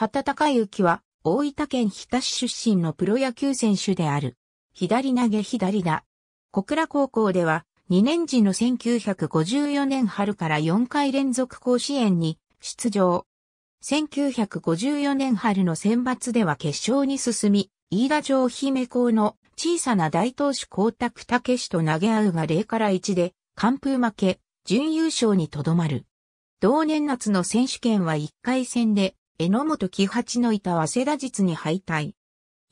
畑高幸は、大分県日田市出身のプロ野球選手である。左投げ左だ。小倉高校では、2年時の1954年春から4回連続甲子園に出場。1954年春の選抜では決勝に進み、飯田城姫校の小さな大投手光沢武史と投げ合うが0から1で、完封負け、準優勝にとどまる。同年夏の選手権は1回戦で、榎本喜八のいた早稲田実に敗退。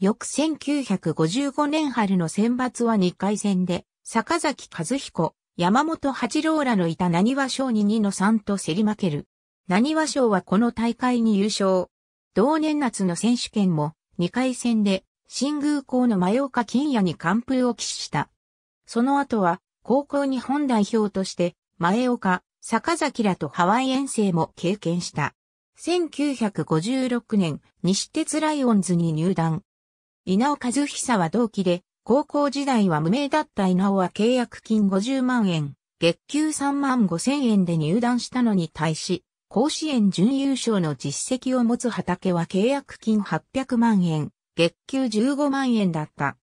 翌1955年春の選抜は2回戦で、坂崎和彦、山本八郎らのいた何和賞に2の3と競り負ける。何和賞はこの大会に優勝。同年夏の選手権も、2回戦で、新宮校の前岡金也に完封を喫した。その後は、高校日本代表として、前岡、坂崎らとハワイ遠征も経験した。1956年、西鉄ライオンズに入団。稲尾和久は同期で、高校時代は無名だった稲尾は契約金50万円、月給3万5千円で入団したのに対し、甲子園準優勝の実績を持つ畑は契約金800万円、月給15万円だった。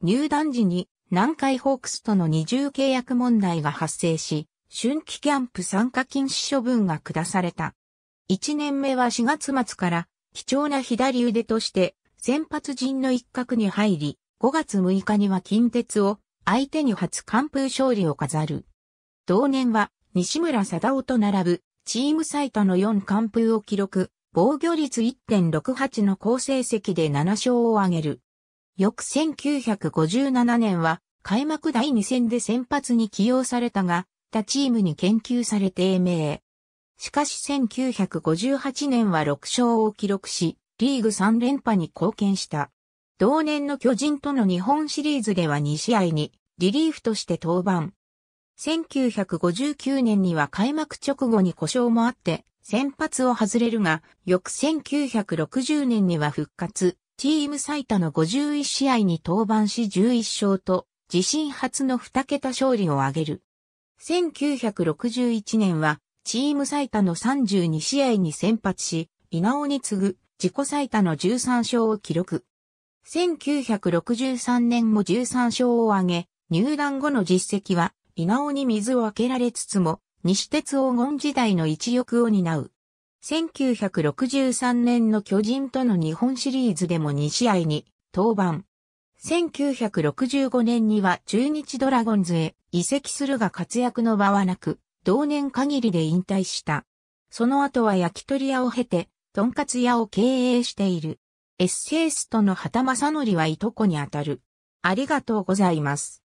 入団時に南海ホークスとの二重契約問題が発生し、春季キャンプ参加禁止処分が下された。1年目は4月末から貴重な左腕として先発陣の一角に入り、5月6日には近鉄を相手に初完封勝利を飾る。同年は西村貞夫と並ぶチーム最多の4完封を記録、防御率1.68の好成績で7勝を挙げる。翌1957年は開幕第2戦で先発に起用されたが、他チームに研究され低迷。しかし1958年は6勝を記録し、リーグ3連覇に貢献した。同年の巨人との日本シリーズでは2試合にリリーフとして登板。1959年には開幕直後に故障もあって先発を外れるが、翌1960年には復活、チーム最多の51試合に登板し11勝と、自身初の2桁勝利を挙げる。1961年はチーム最多の32試合に先発し、稲尾に次ぐ自己最多の13勝を記録。1963年も13勝を挙げ、入団後の実績は稲尾に水をあけられつつも、西鉄黄金時代の一翼を担う。1963年の巨人との日本シリーズでも2試合に登板。1965年には中日ドラゴンズへ移籍するが活躍の場はなく、同年限りで引退した。その後は焼き鳥屋を経て、とんかつ屋を経営している。エッセイストの畑正則はいとこにあたる。ありがとうございます。